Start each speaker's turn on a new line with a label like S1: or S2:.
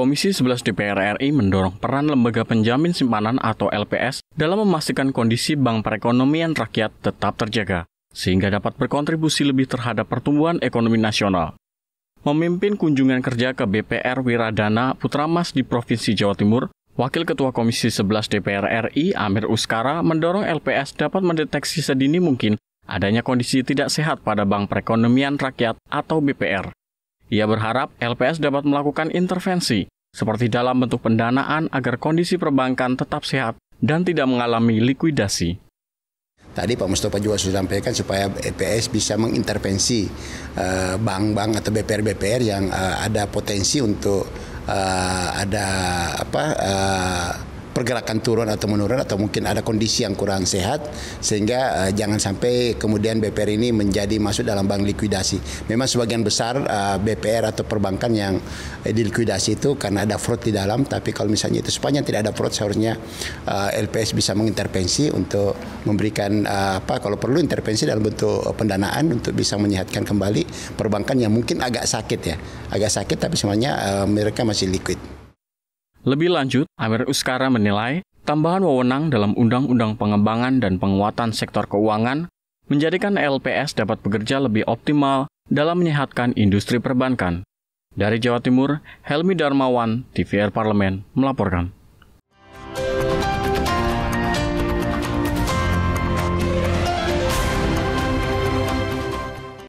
S1: Komisi 11 DPR RI mendorong peran Lembaga Penjamin Simpanan atau LPS dalam memastikan kondisi bank perekonomian rakyat tetap terjaga, sehingga dapat berkontribusi lebih terhadap pertumbuhan ekonomi nasional. Memimpin kunjungan kerja ke BPR Wiradana Putramas di Provinsi Jawa Timur, Wakil Ketua Komisi 11 DPR RI Amir Uskara mendorong LPS dapat mendeteksi sedini mungkin adanya kondisi tidak sehat pada Bank Perekonomian Rakyat atau BPR ia berharap LPS dapat melakukan intervensi, seperti dalam bentuk pendanaan agar kondisi perbankan tetap sehat dan tidak mengalami likuidasi. Tadi Pak
S2: Mustafa juga sudah sampaikan supaya EPS bisa mengintervensi eh, bank-bank uh, atau BPR-BPR yang uh, ada potensi untuk uh, ada apa uh, pergerakan turun atau menurun atau mungkin ada kondisi yang kurang sehat sehingga uh, jangan sampai kemudian BPR ini menjadi masuk dalam bank likuidasi. Memang sebagian besar uh, eh, BPR atau perbankan yang uh, dilikuidasi itu karena ada fraud di dalam tapi kalau misalnya itu sepanjang tidak ada fraud seharusnya uh, LPS bisa mengintervensi untuk memberikan uh, apa kalau perlu intervensi dalam bentuk pendanaan untuk bisa menyehatkan kembali perbankan yang mungkin agak sakit ya, agak sakit tapi semuanya uh, mereka masih liquid.
S1: Lebih lanjut, Amir Uskara menilai tambahan wewenang dalam Undang-Undang Pengembangan dan Penguatan Sektor Keuangan menjadikan LPS dapat bekerja lebih optimal dalam menyehatkan industri perbankan. Dari Jawa Timur, Helmi Darmawan, TVR Parlemen, melaporkan.